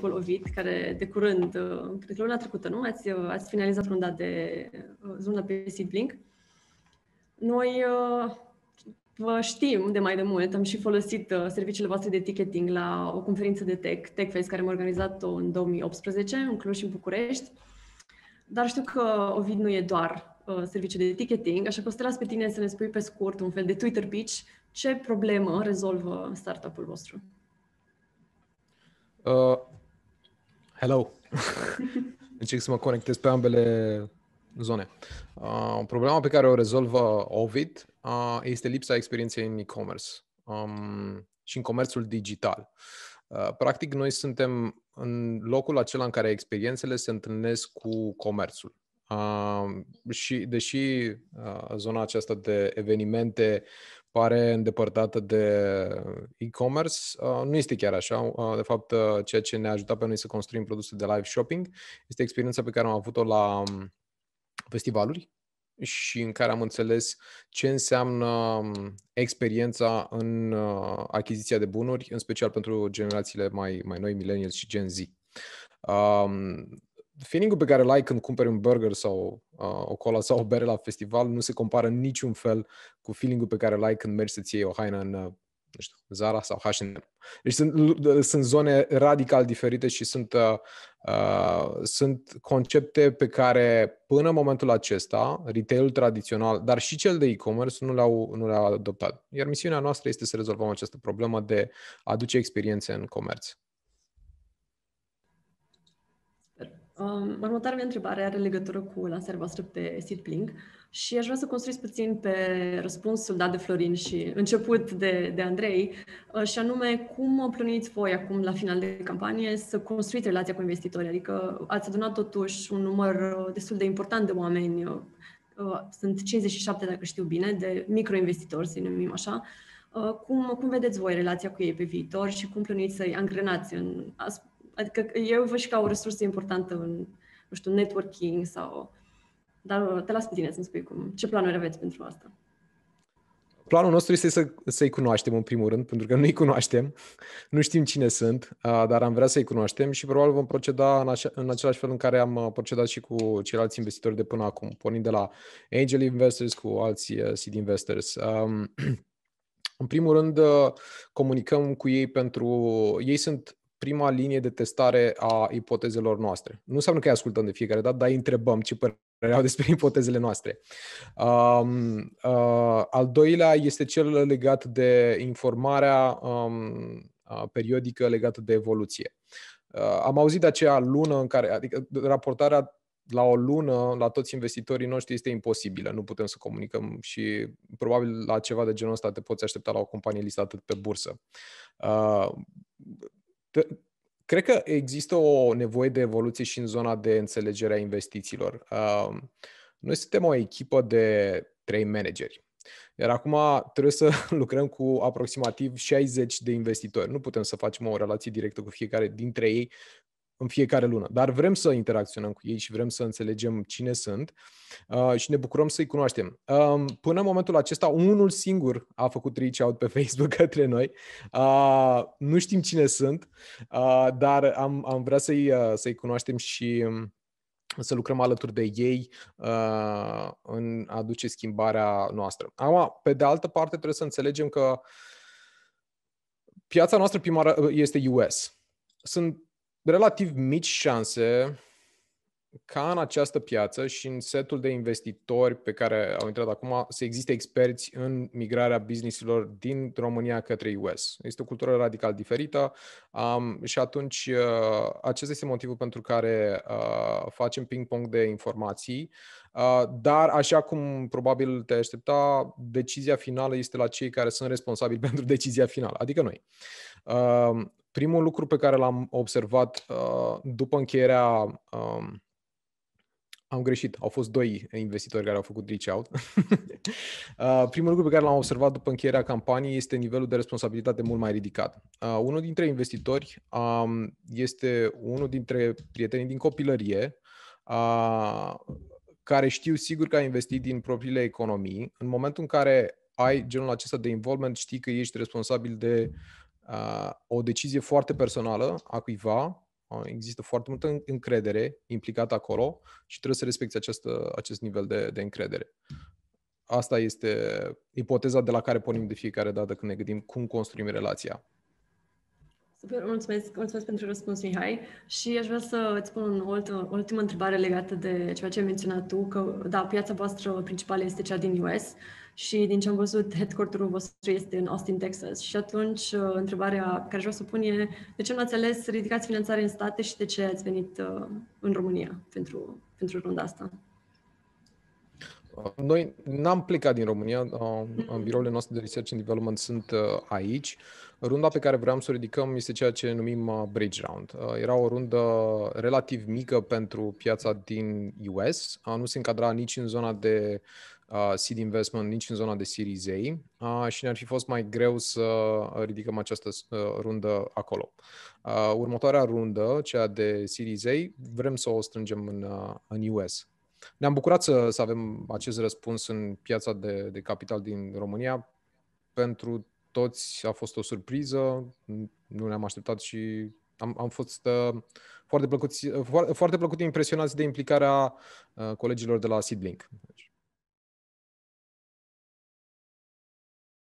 grupul Ovid, care de curând, uh, cred că luna trecută, nu? Ați, uh, ați finalizat runda de uh, runda pe Seedblink. Noi vă știm de mai de mult, am și folosit serviciile voastre de ticketing la o conferință de tech, TechFest, care am organizat-o în 2018 în Cluj și în București. Dar știu că Ovid nu e doar serviciu de ticketing, așa că o să te las pe tine să ne spui pe scurt un fel de Twitter pitch ce problemă rezolvă startup-ul vostru. Hello! Încerc să mă conectez pe ambele zone. Uh, problema pe care o rezolvă Ovid uh, este lipsa experienței în e-commerce um, și în comerțul digital. Uh, practic, noi suntem în locul acela în care experiențele se întâlnesc cu comerțul. Uh, și deși uh, zona aceasta de evenimente pare îndepărtată de e-commerce. Uh, nu este chiar așa. Uh, de fapt, uh, ceea ce ne-a ajutat pe noi să construim produse de live shopping este experiența pe care am avut-o la um, festivaluri și în care am înțeles ce înseamnă um, experiența în achiziția de bunuri, în special pentru generațiile mai, mai noi, millennials și Gen Z. Um, feeling pe care îl ai când cumperi un burger sau uh, o cola sau o bere la festival nu se compară în niciun fel cu feeling pe care îl ai când mergi să-ți iei o haină în uh, nu știu, Zara sau H&M. Deci sunt, sunt zone radical diferite și sunt, uh, uh, sunt concepte pe care până în momentul acesta, retailul tradițional, dar și cel de e-commerce, nu le-au, nu le-au adoptat. Iar misiunea noastră este să rezolvăm această problemă de a aduce experiențe în comerț. Um, următoarea mea întrebare are legătură cu lansarea voastră pe Seedlink și aș vrea să construiesc puțin pe răspunsul dat de Florin și început de, de Andrei, uh, și anume cum plăniți voi acum la final de campanie să construiți relația cu investitorii, adică ați adunat totuși un număr uh, destul de important de oameni, uh, sunt 57 dacă știu bine, de microinvestitori, să-i numim așa, cum, cum vedeți voi relația cu ei pe viitor și cum plăniți să-i angrenați în Adică eu văd și ca o resursă importantă în, nu știu, networking sau... Dar uh, te las pe tine să-mi spui cum, ce planuri aveți pentru asta. Planul nostru este să, să-i cunoaștem în primul rând, pentru că nu-i cunoaștem, nu știm cine sunt, uh, dar am vrea să-i cunoaștem și probabil vom proceda în, așa, în același fel în care am uh, procedat și cu ceilalți investitori de până acum, pornind de la angel investors cu alții seed investors. Um, în primul rând, comunicăm cu ei pentru... Ei sunt prima linie de testare a ipotezelor noastre. Nu înseamnă că îi ascultăm de fiecare dată, dar îi întrebăm ce părere au despre ipotezele noastre. Um, uh, al doilea este cel legat de informarea um, uh, periodică legată de evoluție. Uh, am auzit de aceea lună în care, adică raportarea la o lună, la toți investitorii noștri, este imposibilă. Nu putem să comunicăm și probabil la ceva de genul ăsta te poți aștepta la o companie listată pe bursă. Uh, Cred că există o nevoie de evoluție și în zona de înțelegere a investițiilor. Um, noi suntem o echipă de trei manageri. Iar acum trebuie să lucrăm cu aproximativ 60 de investitori. Nu putem să facem o relație directă cu fiecare dintre ei în fiecare lună. Dar vrem să interacționăm cu ei și vrem să înțelegem cine sunt uh, și ne bucurăm să-i cunoaștem. Uh, până în momentul acesta, unul singur a făcut reach-out pe Facebook către noi. Uh, nu știm cine sunt, uh, dar am, am vrea să-i, uh, să-i cunoaștem și um, să lucrăm alături de ei uh, în a duce schimbarea noastră. Acum, pe de altă parte, trebuie să înțelegem că piața noastră primară este US. Sunt relativ mici șanse ca în această piață și în setul de investitori pe care au intrat acum să existe experți în migrarea businessilor din România către US. Este o cultură radical diferită um, și atunci uh, acesta este motivul pentru care uh, facem ping-pong de informații, uh, dar așa cum probabil te aștepta, decizia finală este la cei care sunt responsabili pentru decizia finală, adică noi. Uh, primul lucru pe care l-am observat uh, după încheierea Uh, am greșit. Au fost doi investitori care au făcut reach-out. Uh, primul lucru pe care l-am observat după încheierea campaniei este nivelul de responsabilitate mult mai ridicat. Uh, unul dintre investitori um, este unul dintre prietenii din copilărie, uh, care știu sigur că a investit din propriile economii. În momentul în care ai genul acesta de involvement, știi că ești responsabil de o decizie foarte personală a cuiva Există foarte multă încredere implicată acolo și trebuie să respecti acest, acest nivel de, de încredere. Asta este ipoteza de la care pornim de fiecare dată când ne gândim cum construim relația. Super, mulțumesc, mulțumesc pentru răspuns, Mihai. Și aș vrea să îți pun o ultimă, ultimă întrebare legată de ceea ce ai menționat tu, că, da, piața voastră principală este cea din US și din ce am văzut, headquarter-ul vostru este în Austin, Texas. Și atunci, uh, întrebarea care vreau să pun e, de ce nu ați ales să ridicați finanțare în state și de ce ați venit uh, în România pentru, pentru runda asta? Uh, noi n-am plecat din România, mm-hmm. birourile noastre de Research and Development sunt aici. Runda pe care vreau să o ridicăm este ceea ce numim Bridge Round. Era o rundă relativ mică pentru piața din US, nu se încadra nici în zona de uh, seed investment nici în zona de Series A uh, și ne-ar fi fost mai greu să ridicăm această uh, rundă acolo. Uh, următoarea rundă, cea de Series A, vrem să o strângem în, uh, în US. Ne-am bucurat să, să avem acest răspuns în piața de, de capital din România. Pentru toți a fost o surpriză, nu ne-am așteptat și am, am fost uh, foarte, plăcuți, foarte, foarte plăcut impresionați de implicarea uh, colegilor de la Seedlink.